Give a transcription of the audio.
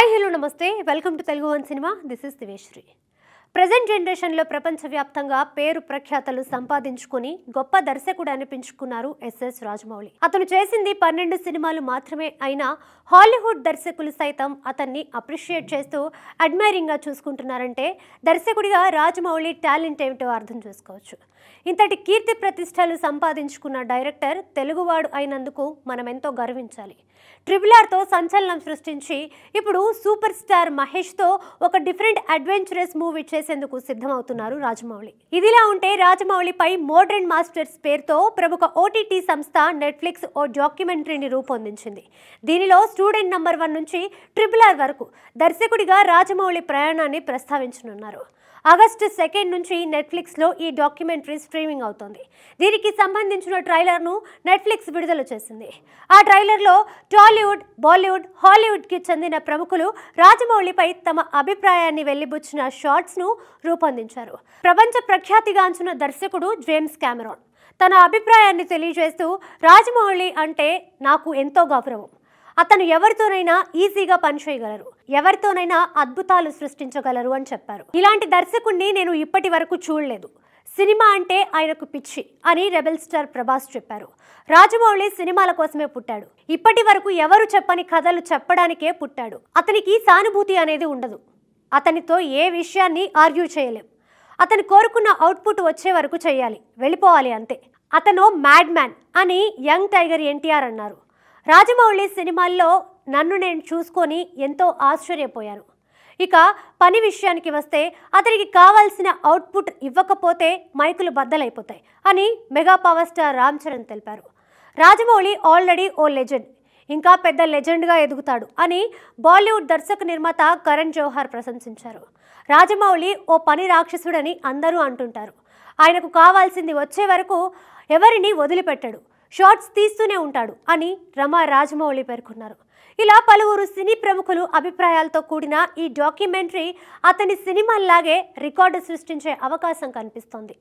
hi hello నమస్తే welcome to Telugu one cinema this is దివేశ్రీ present జనరేషన్లో ప్రపంచవ్యాప్తంగా పేరు ప్రఖ్యాతలు సంపాదించుకుని గొప్ప దర్శకుడు అనిపించుకున్నారు ఎస్ఎస్ రాజమౌళి అతను చేసింది పన్నెండు సినిమాలు మాత్రమే అయినా హాలీవుడ్ దర్శకులు సైతం అతన్ని అప్రిషియేట్ చేస్తూ అడ్మైరింగ్గా చూసుకుంటున్నారంటే దర్శకుడిగా రాజమౌళి టాలెంట్ ఏమిటో అర్థం చేసుకోవచ్చు ఇంతటి కీర్తి ప్రతిష్టలు సంపాదించుకున్న డైరెక్టర్ తెలుగువాడు అయినందుకు మనం ఎంతో గర్వించాలి ట్రిపుల్ ఆర్తో సంచలనం సృష్టించి ఇప్పుడు సూపర్ స్టార్ మహేష్తో ఒక డిఫరెంట్ అడ్వెంచరస్ మూవీ చేసేందుకు సిద్ధమవుతున్నారు రాజమౌళి ఇదిలా ఉంటే రాజమౌళిపై మోడ్రన్ మాస్టర్స్ పేరుతో ప్రముఖ ఓటీటీ సంస్థ నెట్ఫ్లిక్స్ ఓ డాక్యుమెంటరీని రూపొందించింది దీనిలో స్టూడెంట్ నంబర్ వన్ నుంచి ట్రిపుల్ ఆర్ వరకు దర్శకుడిగా రాజమౌళి ప్రయాణాన్ని ప్రస్తావించనున్నారు ఆగస్టు సెకండ్ నుంచి నెట్ఫ్లిక్స్లో ఈ డాక్యుమెంటరీ స్ట్రీమింగ్ అవుతుంది దీనికి సంబంధించిన ట్రైలర్ను నెట్ఫ్లిక్స్ విడుదల చేసింది ఆ ట్రైలర్లో టాలీవుడ్ బాలీవుడ్ హాలీవుడ్కి చెందిన ప్రముఖులు రాజమౌళిపై తమ అభిప్రాయాన్ని వెళ్లిబుచ్చిన షార్ట్స్ను రూపొందించారు ప్రపంచ ప్రఖ్యాతిగాంచిన దర్శకుడు జేమ్స్ కెమెరాన్ తన అభిప్రాయాన్ని తెలియజేస్తూ రాజమౌళి అంటే నాకు ఎంతో గౌరవం అతను ఎవరితోనైనా ఈజీగా పనిచేయగలరు ఎవరితోనైనా అద్భుతాలు సృష్టించగలరు అని చెప్పారు ఇలాంటి దర్శకుణ్ణి నేను ఇప్పటి వరకు చూడలేదు సినిమా అంటే ఆయనకు పిచ్చి అని రెబెల్ స్టార్ ప్రభాస్ చెప్పారు రాజమౌళి సినిమాల కోసమే పుట్టాడు ఇప్పటి వరకు ఎవరు చెప్పని కథలు చెప్పడానికే పుట్టాడు అతనికి సానుభూతి అనేది ఉండదు అతనితో ఏ విషయాన్ని ఆర్గ్యూ చేయలేం అతను కోరుకున్న అవుట్పుట్ వచ్చే వరకు చేయాలి వెళ్ళిపోవాలి అంతే అతను మ్యాడ్ మ్యాన్ అని యంగ్ టైగర్ ఎన్టీఆర్ అన్నారు రాజమౌళి సినిమాల్లో నన్ను నేను చూసుకొని ఎంతో ఆశ్చర్యపోయాను ఇక పని విషయానికి వస్తే అతనికి కావాల్సిన అవుట్పుట్ ఇవ్వకపోతే మైకులు బద్దలైపోతాయి అని mega power star Ram Charan తెలిపారు రాజమౌళి ఆల్రెడీ ఓ లెజెండ్ ఇంకా పెద్ద లెజెండ్గా ఎదుగుతాడు అని బాలీవుడ్ దర్శక నిర్మాత కరణ్ జోహార్ ప్రశంసించారు రాజమౌళి ఓ పని రాక్షసుడని అందరూ అంటుంటారు ఆయనకు కావాల్సింది వచ్చే వరకు ఎవరిని వదిలిపెట్టడు షార్ట్స్ తీస్తూనే ఉంటాడు అని రమా రాజమౌళి పేర్కొన్నారు ఇలా పలువురు సినీ ప్రముఖులు అభిప్రాయాలతో కూడిన ఈ డాక్యుమెంటరీ అతని సినిమాల్లాగే రికార్డు సృష్టించే అవకాశం కనిపిస్తోంది